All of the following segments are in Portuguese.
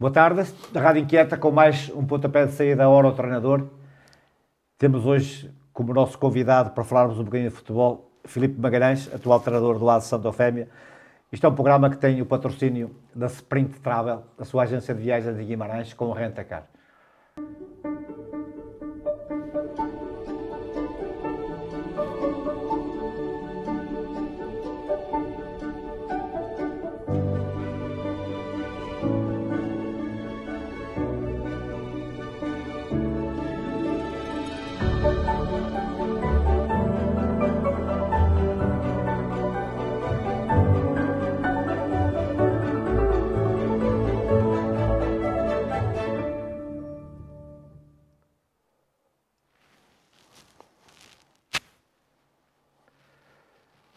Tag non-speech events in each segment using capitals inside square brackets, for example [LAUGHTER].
Boa tarde, da Rádio Inquieta, com mais um pontapé de saída da hora ao treinador. Temos hoje como nosso convidado para falarmos um bocadinho de futebol, Filipe Magalhães, atual treinador do lado de Santa Ofémia. Isto é um programa que tem o patrocínio da Sprint Travel, a sua agência de viagens de Guimarães, com o Rentacar.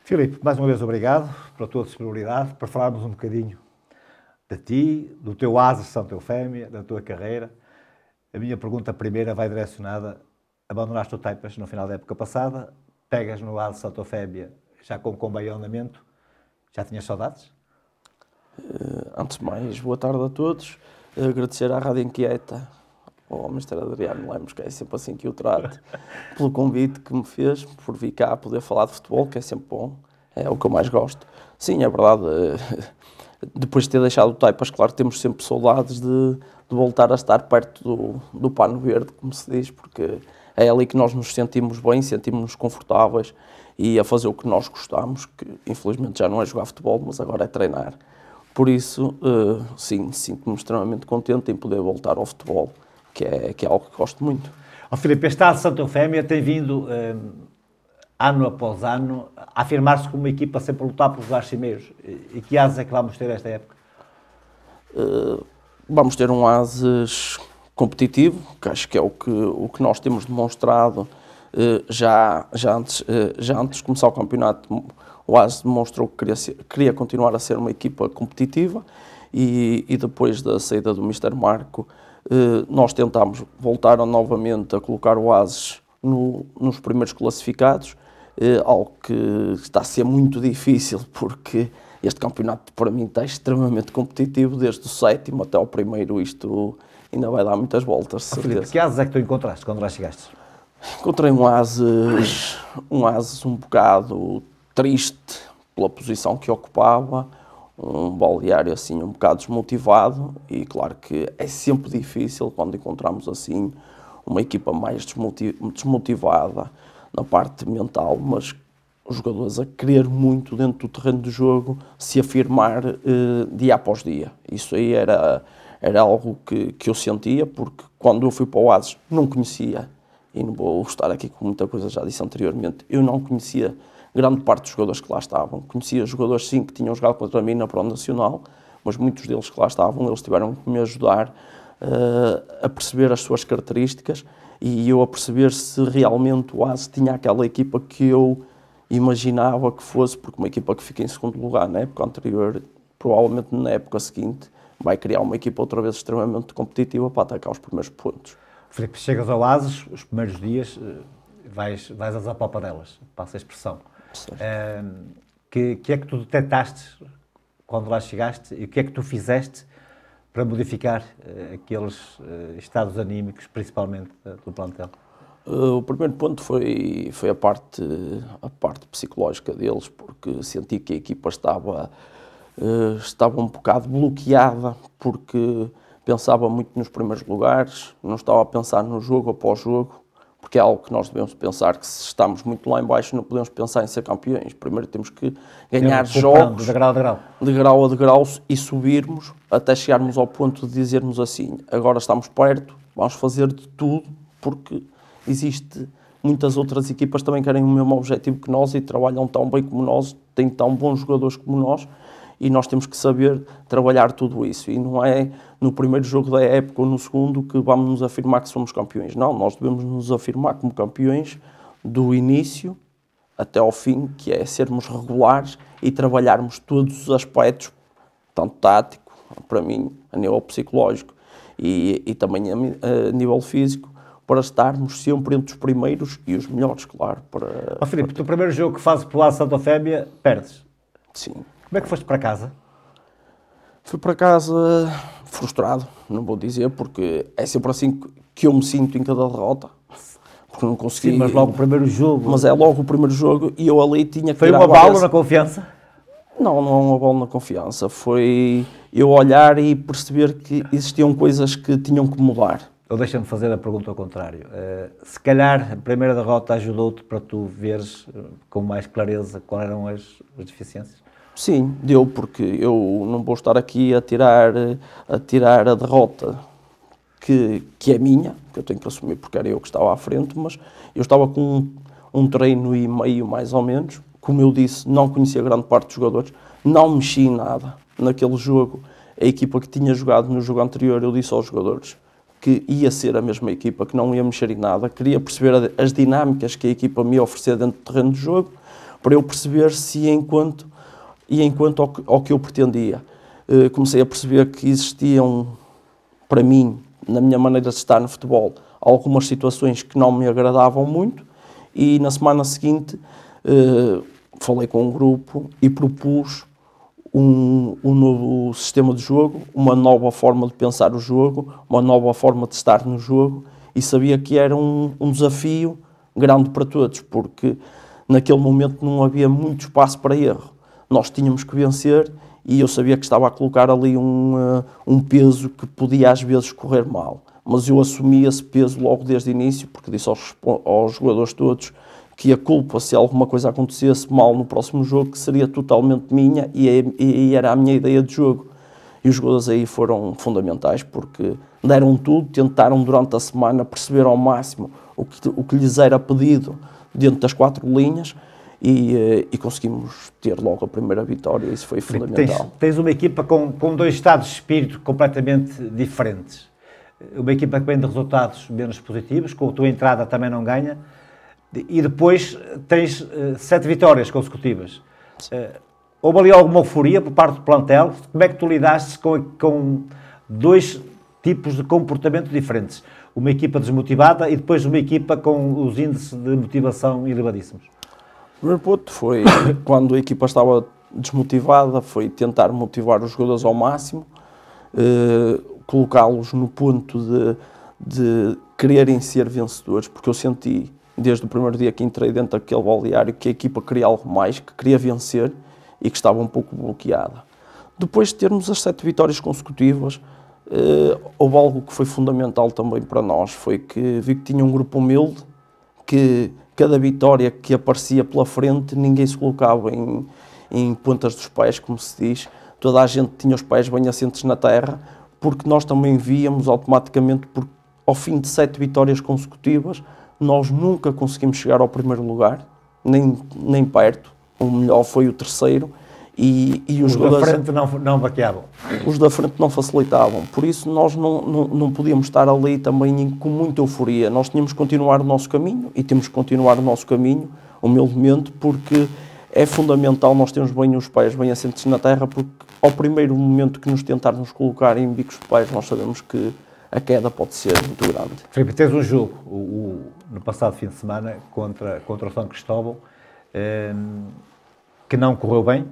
Filipe, mais uma vez obrigado pela tua disponibilidade, para falarmos um bocadinho de ti, do teu asa Santa Eufémia, da tua carreira. A minha pergunta primeira vai direcionada, abandonaste o Taipas no final da época passada, pegas no asa Santa Eufémia já com andamento, já tinhas saudades? Eh, antes de mais, boa tarde a todos. Agradecer à Rádio Inquieta ao Mr. Adriano Lemos, é? que é sempre assim que o trato, pelo convite que me fez, por vir cá poder falar de futebol, que é sempre bom, é o que eu mais gosto. Sim, é verdade, eh, depois de ter deixado o Taipas, claro, temos sempre saudades de, de voltar a estar perto do, do pano verde, como se diz, porque é ali que nós nos sentimos bem, sentimos-nos confortáveis e a fazer o que nós gostamos, que infelizmente já não é jogar futebol, mas agora é treinar. Por isso, uh, sim, sinto-me extremamente contente em poder voltar ao futebol que é, que é algo que gosto muito. Oh, Filipe, a Estado de Santa Eufémia tem vindo, eh, ano após ano, a afirmar-se como uma equipa sempre a lutar pelos lugares cimeiros. E, e que asas é que vamos ter esta época? Uh, vamos ter um asas competitivo, que acho que é o que, o que nós temos demonstrado uh, já, já, antes, uh, já antes de começar o campeonato. O AS demonstrou que queria, ser, queria continuar a ser uma equipa competitiva e, e depois da saída do Mister Marco eh, nós tentámos, voltaram novamente a colocar o Ases no, nos primeiros classificados, eh, algo que está a ser muito difícil, porque este campeonato para mim está extremamente competitivo, desde o sétimo até o primeiro, isto ainda vai dar muitas voltas, oh, que Ases é que tu encontraste quando lá chegaste? Encontrei um Ases, um Ases um bocado triste pela posição que ocupava, um balneário assim um bocado desmotivado e claro que é sempre difícil quando encontramos assim uma equipa mais desmotivada na parte mental, mas os jogadores a querer muito dentro do terreno de jogo se afirmar eh, dia após dia. Isso aí era, era algo que, que eu sentia, porque quando eu fui para o Oasis não conhecia, e não vou estar aqui com muita coisa já disse anteriormente, eu não conhecia grande parte dos jogadores que lá estavam. Conhecia jogadores, sim, que tinham jogado contra mim na Pro Nacional, mas muitos deles que lá estavam, eles tiveram que me ajudar uh, a perceber as suas características e eu a perceber se realmente o ASE tinha aquela equipa que eu imaginava que fosse, porque uma equipa que fica em segundo lugar na época anterior, provavelmente na época seguinte, vai criar uma equipa outra vez extremamente competitiva para atacar os primeiros pontos. Felipe, chegas ao ASES, os primeiros dias eh, vais, vais às apalpadelas, passa a expressão que, que é que tu detectaste quando lá chegaste e o que é que tu fizeste para modificar uh, aqueles uh, estados anímicos, principalmente uh, do plantel? o primeiro ponto foi, foi a, parte, a parte psicológica deles, porque senti que a equipa estava, estava um bocado bloqueada, porque pensava muito nos primeiros lugares, não estava a pensar no jogo após jogo, porque é algo que nós devemos pensar que se estamos muito lá embaixo não podemos pensar em ser campeões. Primeiro temos que ganhar é, jogos de grau a grau. de grau a degrau e subirmos até chegarmos ao ponto de dizermos assim, agora estamos perto, vamos fazer de tudo, porque existe muitas outras equipas também querem o mesmo objetivo que nós e trabalham tão bem como nós, têm tão bons jogadores como nós e nós temos que saber trabalhar tudo isso. E não é no primeiro jogo da época ou no segundo que vamos nos afirmar que somos campeões. Não, nós devemos nos afirmar como campeões do início até ao fim, que é sermos regulares e trabalharmos todos os aspectos, tanto tático, para mim, a nível psicológico e, e também a, a nível físico, para estarmos sempre entre os primeiros e os melhores, claro. Para, oh, Filipe, para... o primeiro jogo que fazes pela Santa Fébia, perdes. Sim. Como é que foste para casa? Fui para casa frustrado, não vou dizer, porque é sempre assim que eu me sinto em cada derrota. Porque não consegui. Sim, mas logo o primeiro jogo. Mas é logo o primeiro jogo e eu ali tinha que Foi uma bala na confiança? Não, não é uma bola na confiança. Foi eu olhar e perceber que existiam coisas que tinham que mudar. Ou deixa-me fazer a pergunta ao contrário. Uh, se calhar a primeira derrota ajudou-te para tu veres eh, com mais clareza quais eram as, as deficiências? Sim, deu, porque eu não vou estar aqui a tirar a, tirar a derrota que, que é minha, que eu tenho que assumir porque era eu que estava à frente, mas eu estava com um, um treino e meio mais ou menos. Como eu disse, não conhecia grande parte dos jogadores, não mexi nada naquele jogo. A equipa que tinha jogado no jogo anterior, eu disse aos jogadores que ia ser a mesma equipa, que não ia mexer em nada, queria perceber as dinâmicas que a equipa me oferecia dentro do terreno de jogo, para eu perceber se enquanto e enquanto ao que, ao que eu pretendia. Eh, comecei a perceber que existiam, para mim, na minha maneira de estar no futebol, algumas situações que não me agradavam muito e na semana seguinte eh, falei com um grupo e propus um, um, novo sistema de jogo, uma nova forma de pensar o jogo, uma nova forma de estar no jogo e sabia que era um, um desafio grande para todos, porque naquele momento não havia muito espaço para erro nós tínhamos que vencer e eu sabia que estava a colocar ali um, eh, um peso que podia às vezes correr mal. Mas eu assumi esse peso logo desde o início, porque disse aos, aos jogadores todos que a culpa, se alguma coisa acontecesse mal no próximo jogo, que seria totalmente minha é, e, e era a minha ideia de jogo. E os jogadores aí foram fundamentais porque deram tudo, tentaram durante a semana perceber ao máximo o que, o que lhes era pedido dentro das quatro linhas e, eh, e, conseguimos ter logo a primeira vitória, isso foi fundamental. Tens, tens uma equipa com, com dois estados de espírito completamente diferentes. Uma equipa que vem de resultados menos positivos, com a tua entrada também não ganha, e depois tens uh, sete vitórias consecutivas. Uh, houve ali alguma euforia por parte do plantel? Como é que tu lidaste com, com dois tipos de comportamento diferentes? Uma equipa desmotivada e depois uma equipa com os índices de motivação elevadíssimos. O meu ponto foi, [COUGHS] quando a equipa estava desmotivada, foi tentar motivar os jogadores ao máximo, eh, colocá-los no ponto de, de quererem ser vencedores, porque eu senti, desde o primeiro dia que entrei dentro daquele balneário, que a equipa queria algo mais, que queria vencer e que estava um pouco bloqueada. Depois de termos as sete vitórias consecutivas, eh, houve algo que foi fundamental também para nós, foi que vi que tinha um grupo humilde, que cada vitória que aparecia pela frente, ninguém se colocava em, em pontas dos pés, como se diz. Toda a gente tinha os pés bem assentes na terra, porque nós também víamos automaticamente, porque ao fim de sete vitórias consecutivas, nós nunca conseguimos chegar ao primeiro lugar, nem, nem perto. O melhor foi o terceiro, e, e os, os da frente não, não baqueavam. Os da frente não facilitavam. Por isso, nós não, não, não podíamos estar ali também com muita euforia. Nós tínhamos que continuar o nosso caminho e temos que continuar o nosso caminho, humildemente, porque é fundamental nós termos bem os pés bem assentes na terra, porque ao primeiro momento que nos tentarmos colocar em bicos de pés, nós sabemos que a queda pode ser muito grande. Felipe, tens um jogo o, o, no passado fim de semana contra, contra o São Cristóvão eh, que não correu bem,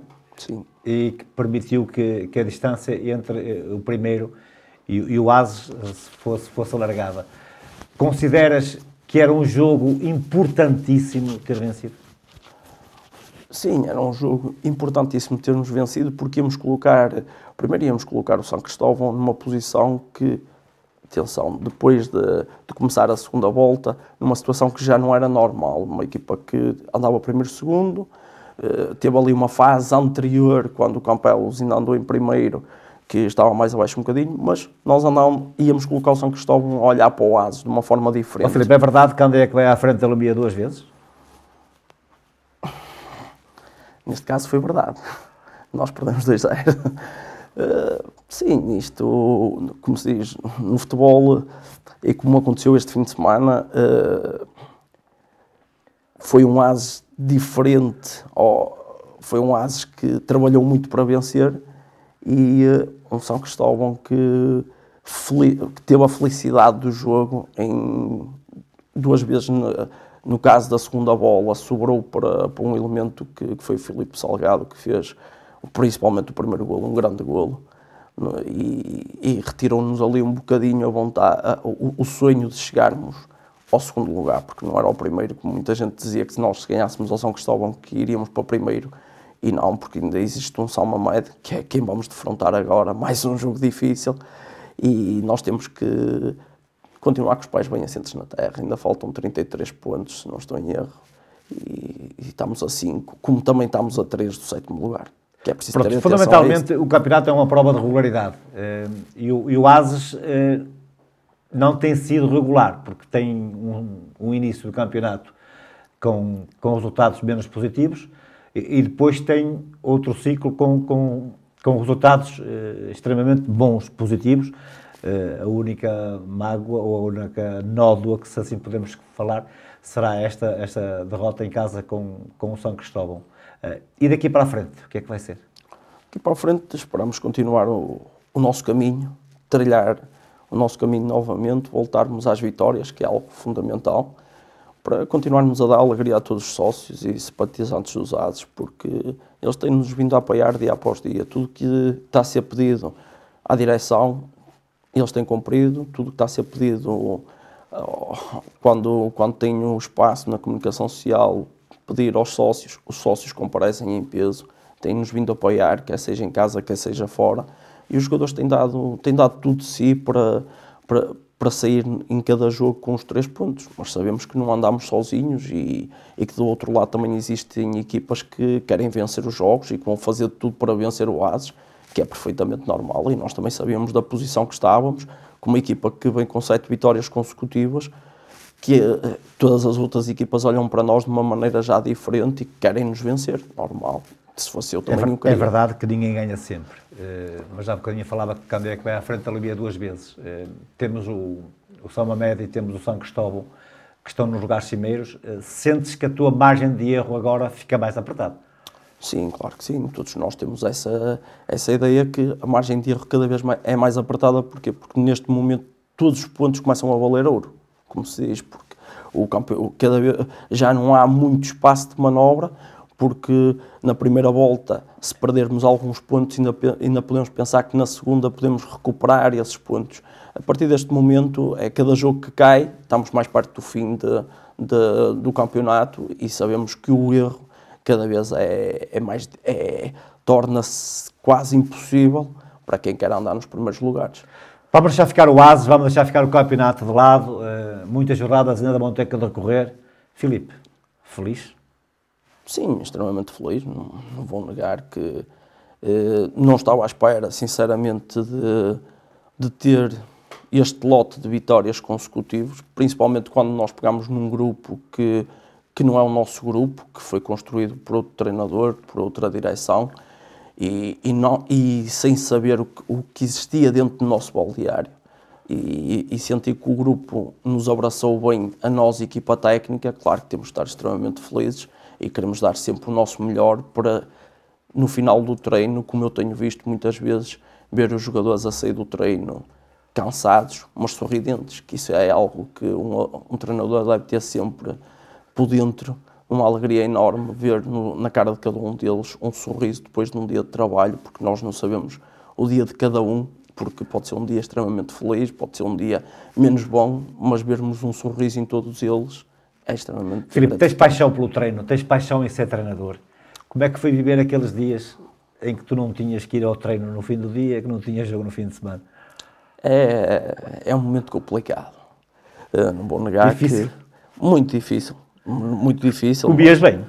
Sim. e que permitiu que, que, a distância entre eh, o primeiro e, e o Ases eh, fosse, fosse alargada. Consideras que era um jogo importantíssimo ter vencido? Sim, era um jogo importantíssimo termos vencido porque íamos colocar, primeiro íamos colocar o São Cristóvão numa posição que, atenção, depois de, de começar a segunda volta, numa situação que já não era normal, uma equipa que andava primeiro segundo, eh, teve ali uma fase anterior, quando o Campelos ainda andou em primeiro, que estava mais abaixo um bocadinho, mas nós andávamos, íamos colocar o São Cristóvão a olhar para o Asos de uma forma diferente. Oh, Filipe, é verdade que André que vai é à frente da Lumia duas vezes? Neste caso foi verdade. Nós perdemos 2-0. Uh, eh, sim, isto, como se diz, no futebol, e como aconteceu este fim de semana, uh, foi um AS diferente, ou foi um AS que trabalhou muito para vencer e eh, um São Cristóvão que, que teve a felicidade do jogo em duas vezes no, no caso da segunda bola sobrou para, para um elemento que, que foi o Filipe Salgado que fez principalmente o primeiro golo, um grande golo e, e retirou-nos ali um bocadinho a vontade, a, o, o sonho de chegarmos ao segundo lugar, porque não era o primeiro, como muita gente dizia que se nós ganhássemos ao São Cristóvão que iríamos para o primeiro, e não, porque ainda existe um Salma Med, que é quem vamos defrontar agora, mais um jogo difícil, e nós temos que continuar com os pais bem assentes na terra, ainda faltam 33 pontos, se não estou em erro, e, e estamos a 5, como também estamos a 3 do sétimo lugar. Que é preciso Pronto, fundamentalmente, o campeonato é uma prova de regularidade, eh, e o, e o ASES eh, não tem sido regular, porque tem um, um início do campeonato com, com resultados menos positivos e, e depois tem outro ciclo com, com, com resultados eh, extremamente bons, positivos. Eh, a única mágoa ou a única nódoa que, se assim podemos falar, será esta, esta derrota em casa com, com o São Cristóvão. Eh, e daqui para a frente, o que é que vai ser? Daqui para a frente esperamos continuar o, o nosso caminho, trilhar o nosso caminho novamente, voltarmos às vitórias, que é algo fundamental, para continuarmos a dar alegria a todos os sócios e simpatizantes dos ASES, porque eles têm-nos vindo a apoiar dia após dia. Tudo que está a ser pedido à direção, eles têm cumprido, tudo que está a ser pedido oh, quando, quando tenho espaço na comunicação social, pedir aos sócios, os sócios comparecem em peso, têm-nos vindo a apoiar, quer seja em casa, quer seja fora e os jogadores têm dado, têm dado tudo de si para, para, para sair em cada jogo com os três pontos, mas sabemos que não andamos sozinhos e, e que do outro lado também existem equipas que querem vencer os jogos e que vão fazer tudo para vencer o Ases, que é perfeitamente normal e nós também sabíamos da posição que estávamos, com uma equipa que vem com sete vitórias consecutivas, que eh, todas as outras equipas olham para nós de uma maneira já diferente e querem nos vencer, normal se fosse eu é também é, É verdade que ninguém ganha sempre, uh, mas já há bocadinho falava que é que vai à frente da Libia duas vezes. Uh, temos o, o São Mamed e temos o São Cristóvão, que estão nos lugares cimeiros. Uh, sentes que a tua margem de erro agora fica mais apertada? Sim, claro que sim. Todos nós temos essa, essa ideia que a margem de erro cada vez mais, é mais apertada. Porquê? Porque neste momento todos os pontos começam a valer ouro, como se diz, porque o Campeão cada vez, já não há muito espaço de manobra porque na primeira volta, se perdermos alguns pontos, ainda, ainda podemos pensar que na segunda podemos recuperar esses pontos. A partir deste momento, é cada jogo que cai, estamos mais perto do fim de, de, do campeonato e sabemos que o erro cada vez é, é mais. É, torna-se quase impossível para quem quer andar nos primeiros lugares. Vamos deixar ficar o ASE, vamos deixar ficar o campeonato de lado, uh, muitas jornadas ainda vão ter que decorrer. Filipe, feliz? Sim, extremamente feliz, não, não vou negar que eh, não estava à espera, sinceramente, de, de ter este lote de vitórias consecutivos, principalmente quando nós pegamos num grupo que, que não é o nosso grupo, que foi construído por outro treinador, por outra direção, e, e, não, e sem saber o que, o que existia dentro do nosso baldeário. E, e, e senti que o grupo nos abraçou bem, a nós, equipa técnica, claro que temos de estar extremamente felizes, e queremos dar sempre o nosso melhor para, no final do treino, como eu tenho visto muitas vezes, ver os jogadores a sair do treino cansados, mas sorridentes, que isso é algo que um, um treinador deve ter sempre por dentro, uma alegria enorme ver no, na cara de cada um deles um sorriso depois de um dia de trabalho, porque nós não sabemos o dia de cada um, porque pode ser um dia extremamente feliz, pode ser um dia menos bom, mas vermos um sorriso em todos eles é extremamente Filipe, tens paixão pelo treino, tens paixão em ser treinador. Como é que foi viver aqueles dias em que tu não tinhas que ir ao treino no fim do dia, que não tinhas jogo no fim de semana? É, é um momento complicado. Eu não vou negar difícil. que... Muito difícil. Muito difícil. Comias bem?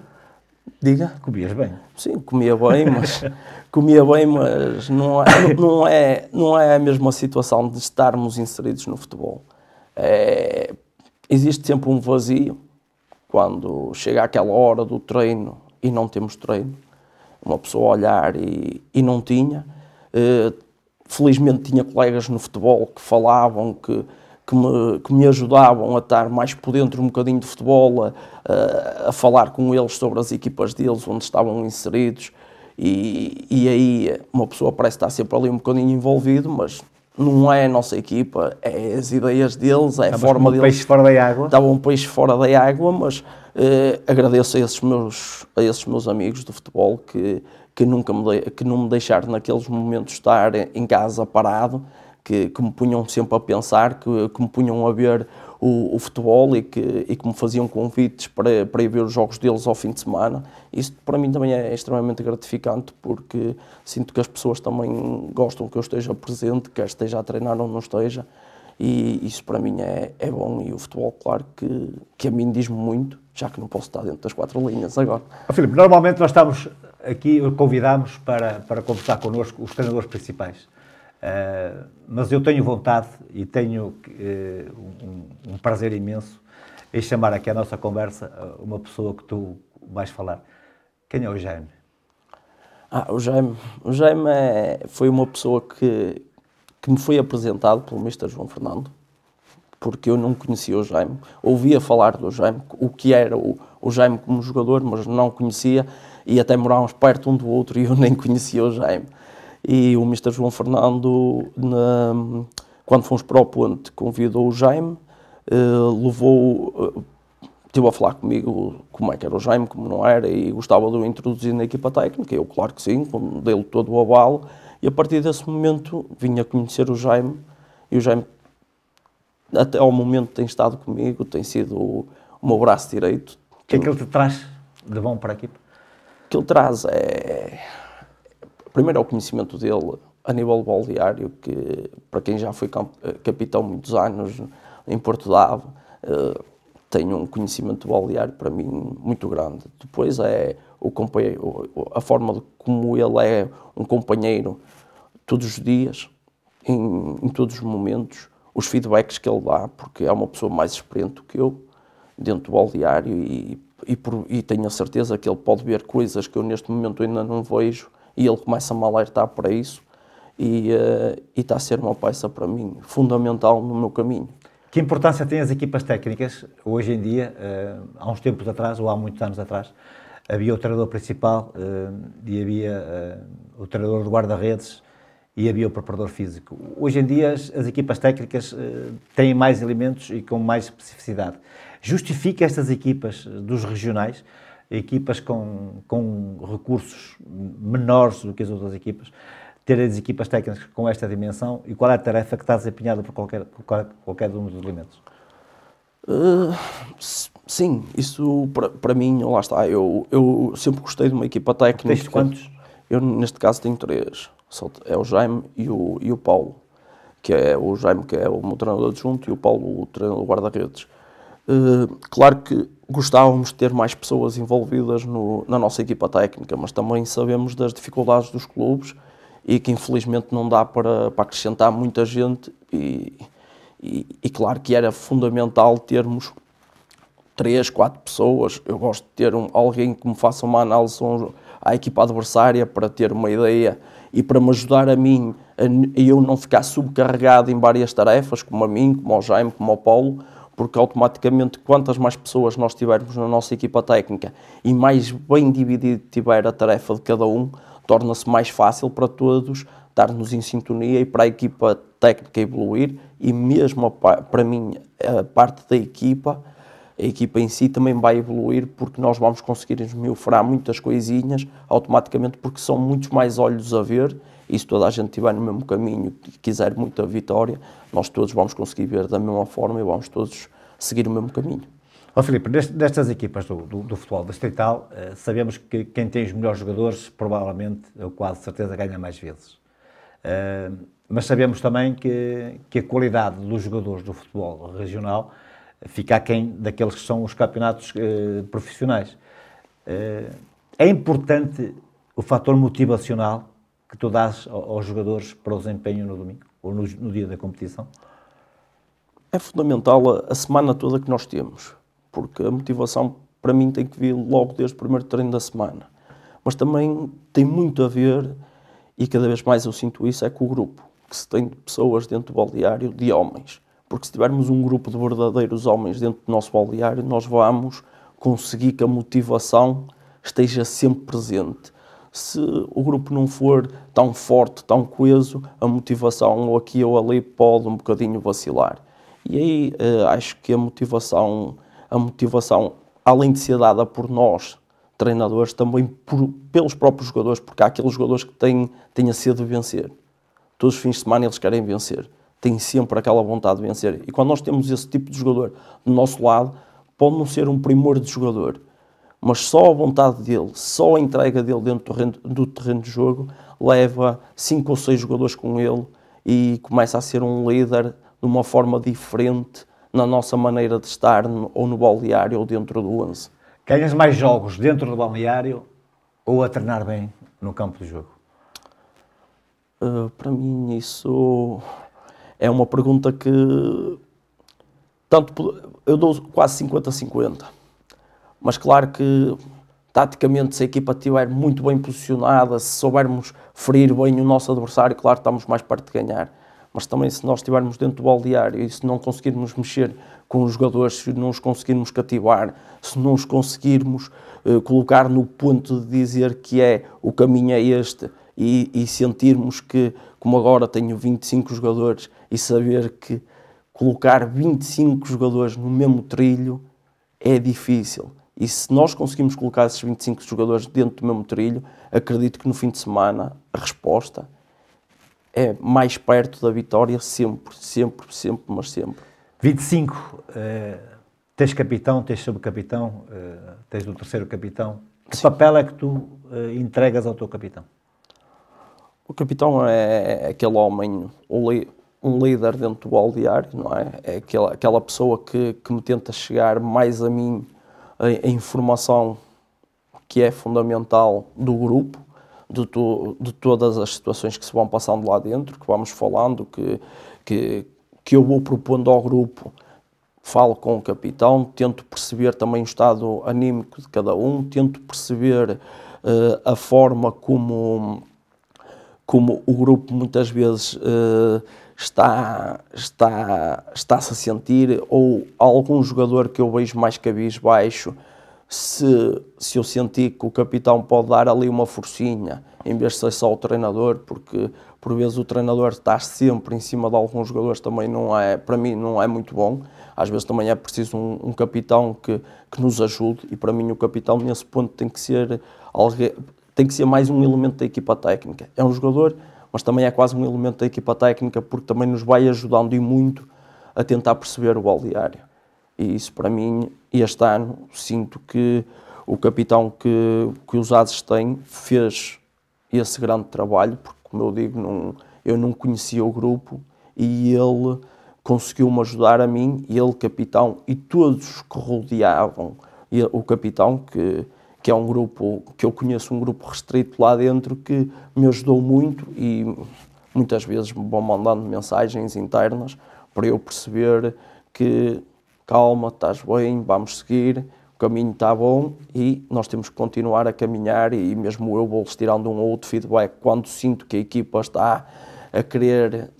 Diga? Comias bem. Sim, comia bem, mas [LAUGHS] comia bem, mas não é, não é, não é a mesma situação de estarmos inseridos no futebol. É, existe sempre um vazio quando chega aquela hora do treino e não temos treino, uma pessoa olhar e, e não tinha. Uh, felizmente tinha colegas no futebol que falavam, que, que, me, que me ajudavam a estar mais por dentro um bocadinho de futebol, a, a, a falar com eles sobre as equipas deles, onde estavam inseridos. E, e aí uma pessoa parece estar sempre ali um bocadinho envolvido, mas não é a nossa equipa, é as ideias deles, é a Estava forma um deles. peixe fora da água. Estava um peixe fora da água, mas eh, agradeço a esses, meus, a esses meus amigos do futebol que, que nunca me, de, que não me deixaram naqueles momentos estar em casa parado, que, que me punham sempre a pensar, que, que me punham a ver o, o futebol e que, e que me faziam convites para, para ir ver os jogos deles ao fim de semana. Isso para mim também é extremamente gratificante porque sinto que as pessoas também gostam que eu esteja presente, quer esteja a treinar ou não esteja. E isso para mim é, é bom e o futebol, claro, que, que a mim diz-me muito, já que não posso estar dentro das quatro linhas agora. Oh, Filipe, normalmente nós estamos aqui, convidamos para, para conversar connosco os treinadores principais. Ah, mas eu tenho vontade e tenho uh, um, um, prazer imenso em chamar aqui à nossa conversa ah, uma pessoa que tu vais falar. Quem é o Jaime? Ah, o Jaime, o Jaime é, foi uma pessoa que, que me foi apresentado pelo Mr. João Fernando, porque eu não conhecia o Jaime. Ouvia falar do Jaime, o que era o, o Jaime como jogador, mas não conhecia, e até morávamos perto um do outro e eu [LAUGHS] nem conhecia o Jaime e o Mr. João Fernando, na, quando fomos para o Ponte, convidou o Jaime, eh, levou, uh, a falar comigo como é que era o Jaime, como não era, e gostava de o introduzir na equipa técnica, eu claro que sim, dei-lhe todo o abalo, e a partir desse momento vim a conhecer o Jaime, e o Jaime até ao momento tem estado comigo, tem sido o meu braço direito. O que é que ele te traz de bom para a equipa? O que ele traz é Primeiro é o conhecimento dele a nível baldeário, que para quem já foi eh, capitão muitos anos em Porto Davo, eh, tem um conhecimento baldeário para mim muito grande. Depois é o companheiro, a forma de como ele é um companheiro todos os dias, em, em todos os momentos, os feedbacks que ele dá, porque é uma pessoa mais experiente que eu dentro do baldeário e, e, e, tenho a certeza que ele pode ver coisas que eu neste momento ainda não vejo e ele começa-me a alertar para isso e uh, está a ser uma peça para mim fundamental no meu caminho. Que importância têm as equipas técnicas hoje em dia? Uh, há uns tempos atrás, ou há muitos anos atrás, havia o treinador principal uh, e havia o treinador de guarda-redes e havia o preparador físico. Hoje em dia as, as equipas técnicas têm mais elementos e com mais especificidade. Justifica estas equipas dos regionais equipas com, com recursos menores do que as outras equipas, ter as equipas técnicas com esta dimensão e qual é a tarefa que está desempenhada por qualquer, por qualquer um dos elementos? Uh, sim, isso para mim, lá está, eu, eu sempre gostei de uma equipa técnica. Tens quantos? Eu, neste caso, tenho três. É o Jaime e o, e o Paulo, que é o Jaime que é o meu treinador adjunto e o Paulo o treinador guarda-redes. Eh, claro que gostávamos de ter mais pessoas envolvidas no, na nossa equipa técnica, mas também sabemos das dificuldades dos clubes e que infelizmente não dá para, para acrescentar muita gente e, e, e, claro que era fundamental termos três, quatro pessoas. Eu gosto de ter um, alguém que me faça uma análise à equipa adversária para ter uma ideia e para me ajudar a mim a, eu não ficar subcarregado em várias tarefas, como a mim, como ao Jaime, como ao Paulo, porque automaticamente quantas mais pessoas nós tivermos na nossa equipa técnica e mais bem dividido tiver a tarefa de cada um, torna-se mais fácil para todos estarmos em sintonia e para a equipa técnica evoluir e mesmo para mim a parte da equipa, a equipa em si também vai evoluir porque nós vamos conseguir esmiufrar muitas coisinhas automaticamente porque são muitos mais olhos a ver e se toda a gente estiver no mesmo caminho, quiser muita vitória, nós todos vamos conseguir ver da mesma forma e vamos todos seguir o mesmo caminho. Ó oh, Filipe, destas equipas do, do, do futebol distrital, uh, sabemos que quem tem os melhores jogadores, provavelmente, eu quase certeza, ganha mais vezes. Uh, mas sabemos também que, que a qualidade dos jogadores do futebol regional fica aquém daqueles que são os campeonatos uh, profissionais. é importante o fator motivacional que tu dás aos jogadores para o desempenho no domingo ou no, no dia da competição? É fundamental a, a semana toda que nós temos, porque a motivação para mim tem que vir logo desde o primeiro treino da semana. Mas também tem muito a ver, e cada vez mais eu sinto isso, é com o grupo, que se tem de pessoas dentro do baldeário, de homens. Porque se tivermos um grupo de verdadeiros homens dentro do nosso baldeário, nós vamos conseguir que a motivação esteja sempre presente se o grupo não for tão forte, tão coeso, a motivação ou aqui ou ali pode um bocadinho vacilar. E aí eh, acho que a motivação, a motivação, além de ser dada por nós, treinadores, também por, pelos próprios jogadores, porque há aqueles jogadores que têm, têm a sede de vencer. Todos os fins de semana eles querem vencer. Têm sempre aquela vontade de vencer. E quando nós temos esse tipo de jogador do nosso lado, pode não ser um primor de jogador, mas só a vontade dele, só a entrega dele dentro do terreno, do terreno de jogo leva cinco ou seis jogadores com ele e começa a ser um líder de uma forma diferente na nossa maneira de estar ou no balneário ou dentro do 11. Ganhas mais jogos dentro do balneário ou a treinar bem no campo de jogo? Uh, para mim, isso é uma pergunta que. Tanto, eu dou quase 50-50 mas claro que taticamente se a equipa estiver muito bem posicionada, se soubermos ferir bem o nosso adversário, claro estamos mais perto de ganhar. Mas também se nós estivermos dentro do baldeário e se não conseguirmos mexer com os jogadores, se não os conseguirmos cativar, se não os conseguirmos eh, colocar no ponto de dizer que é o caminho é este e, e sentirmos que, como agora tenho 25 jogadores e saber que colocar 25 jogadores no mesmo trilho é difícil e se nós conseguimos colocar esses 25 jogadores dentro do mesmo trilho, acredito que no fim de semana a resposta é mais perto da vitória sempre, sempre, sempre, mas sempre. 25, uh, eh, tens capitão, tens subcapitão, uh, tens o terceiro capitão. Que Sim. papel é que tu uh, entregas ao teu capitão? O capitão é, é aquele homem, um líder dentro do baldeário, não é? É aquela, aquela pessoa que, que me tenta chegar mais a mim a, informação que é fundamental do grupo, de, to, de todas as situações que se vão passando lá dentro, que vamos falando, que, que, que eu vou propondo ao grupo. Falo com o capitão, tento perceber também o estado anímico de cada um, tento perceber uh, a forma como, como o grupo muitas vezes uh, está, está, está-se a sentir, ou algum jogador que eu vejo mais cabisbaixo, se, se eu sentir que o capitão pode dar ali uma forcinha, em vez de ser só o treinador, porque por vezes o treinador está sempre em cima de alguns jogadores, também não é, para mim não é muito bom. Às vezes também é preciso um, um capitão que, que nos ajude, e para mim o capitão nesse ponto tem que ser alguém, tem que ser mais um elemento da equipa técnica. É um jogador mas também é quase um elemento da equipa técnica porque também nos vai ajudando e muito a tentar perceber o baldeário. E isso para mim, este ano, sinto que o capitão que, que os ASES têm fez esse grande trabalho, porque como eu digo, não, eu não conhecia o grupo e ele conseguiu-me ajudar a mim, ele, capitão, e todos que rodeavam o capitão, que que é um grupo que eu conheço, um grupo restrito lá dentro que me ajudou muito e muitas vezes me vão mandando mensagens internas para eu perceber que calma, estás bem, vamos seguir, o caminho está bom e nós temos que continuar a caminhar e mesmo eu vou-lhes tirando um ou outro feedback quando sinto que a equipa está a querer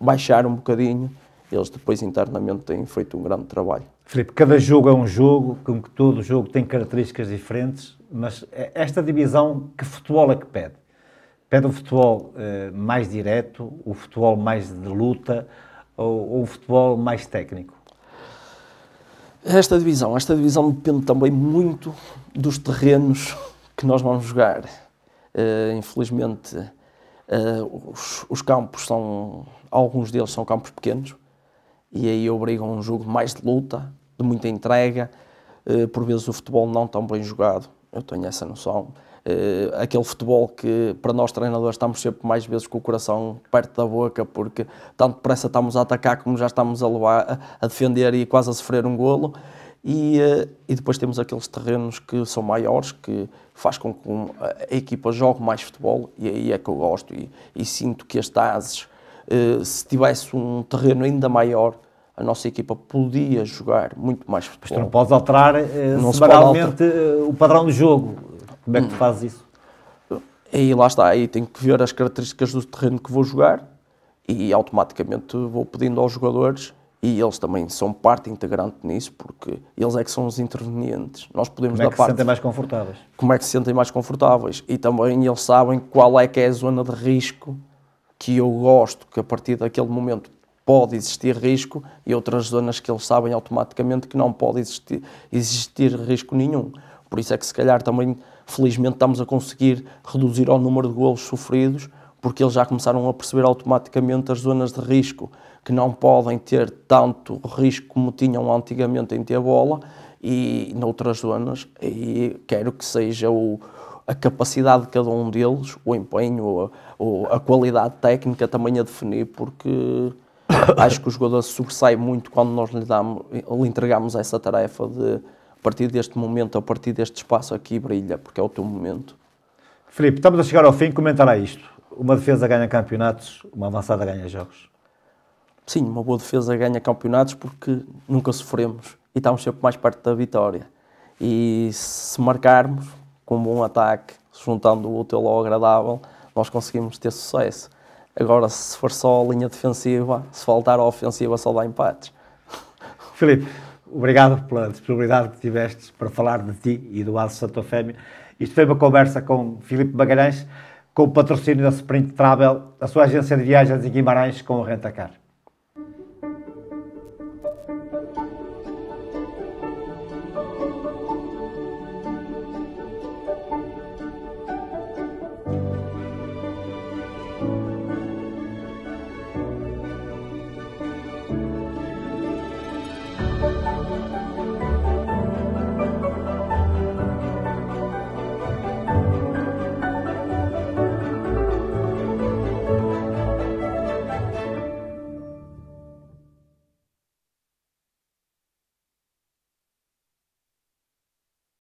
baixar um bocadinho, eles depois internamente têm feito um grande trabalho. Filipe, cada jogo é um jogo, como que todo jogo tem características diferentes, mas é esta divisão, que futebol é que pede? Pede o futebol eh, mais direto, o futebol mais de luta ou, o futebol mais técnico? Esta divisão, esta divisão depende também muito dos terrenos que nós vamos jogar. Uh, infelizmente, uh, os, os, campos são, alguns deles são campos pequenos, e aí obriga um jogo mais de luta, de muita entrega, eh, por vezes o futebol não tão bem jogado, eu tenho essa noção. Eh, aquele futebol que para nós treinadores estamos sempre mais vezes com o coração perto da boca porque tanto pressa estamos a atacar como já estamos a, levar, a defender e quase a sofrer um golo e, eh, e, depois temos aqueles terrenos que são maiores, que faz com que a equipa jogue mais futebol, e aí é que eu gosto e, e sinto que as TASES eh, se tivesse um terreno ainda maior, a nossa equipa podia jogar muito mais futebol. Mas tu não podes alterar eh, não pode se eh, o padrão de jogo. Como é que tu hum. fazes isso? Aí lá está, aí tenho que ver as características do terreno que vou jogar e automaticamente vou pedindo aos jogadores e eles também são parte integrante nisso, porque eles é que são os intervenientes. Nós podemos Como é que se sentem mais confortáveis? Como é que se sentem mais confortáveis? E também eles sabem qual é que é a zona de risco que eu gosto, que a partir daquele momento pode existir risco e outras zonas que eles sabem automaticamente que não pode existir, existir risco nenhum. Por isso é que se calhar também, felizmente, estamos a conseguir reduzir ao número de golos sofridos, porque eles já começaram a perceber automaticamente as zonas de risco, que não podem ter tanto risco como tinham antigamente em ter bola, e noutras zonas, e quero que seja o, a capacidade de cada um deles, o empenho, ou, a qualidade técnica também a definir, porque [COUGHS] acho que o jogador sobressai muito quando nós lhe, damos, lhe entregamos essa tarefa de a partir deste momento, a partir deste espaço aqui brilha, porque é o teu momento. Filipe, estamos a chegar ao fim, comentará isto. Uma defesa ganha campeonatos, uma avançada ganha jogos. Sim, uma boa defesa ganha campeonatos porque nunca sofremos e estamos sempre mais perto da vitória. E se marcarmos, com bom ataque, juntando o útil ao agradável, nós conseguimos ter sucesso. Agora, se for só a linha defensiva, se faltar a ofensiva, só dá empates. [LAUGHS] Filipe, obrigado pela disponibilidade que tiveste para falar de ti e do Alce Santofémio. Isto foi uma conversa com Filipe Magalhães, com o patrocínio da Sprint Travel, a sua agência de viagens em Guimarães, com o Rentacar.